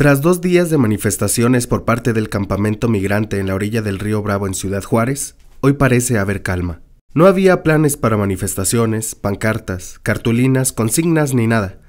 Tras dos días de manifestaciones por parte del campamento migrante en la orilla del río Bravo en Ciudad Juárez, hoy parece haber calma. No había planes para manifestaciones, pancartas, cartulinas, consignas ni nada.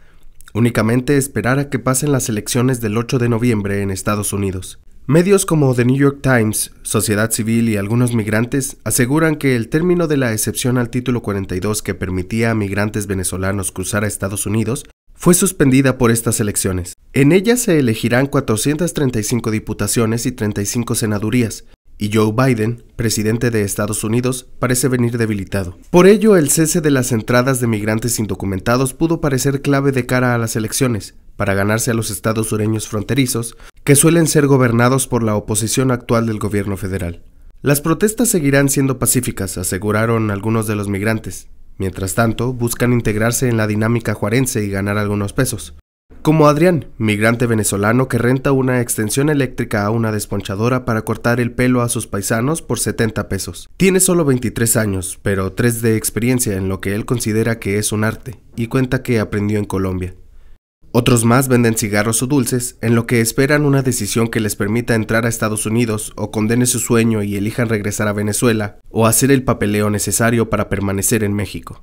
Únicamente esperar a que pasen las elecciones del 8 de noviembre en Estados Unidos. Medios como The New York Times, Sociedad Civil y algunos migrantes aseguran que el término de la excepción al título 42 que permitía a migrantes venezolanos cruzar a Estados Unidos fue suspendida por estas elecciones. En ellas se elegirán 435 diputaciones y 35 senadurías, y Joe Biden, presidente de Estados Unidos, parece venir debilitado. Por ello, el cese de las entradas de migrantes indocumentados pudo parecer clave de cara a las elecciones, para ganarse a los estados sureños fronterizos, que suelen ser gobernados por la oposición actual del gobierno federal. Las protestas seguirán siendo pacíficas, aseguraron algunos de los migrantes, Mientras tanto, buscan integrarse en la dinámica juarense y ganar algunos pesos. Como Adrián, migrante venezolano que renta una extensión eléctrica a una desponchadora para cortar el pelo a sus paisanos por 70 pesos. Tiene solo 23 años, pero 3 de experiencia en lo que él considera que es un arte, y cuenta que aprendió en Colombia. Otros más venden cigarros o dulces, en lo que esperan una decisión que les permita entrar a Estados Unidos o condene su sueño y elijan regresar a Venezuela o hacer el papeleo necesario para permanecer en México.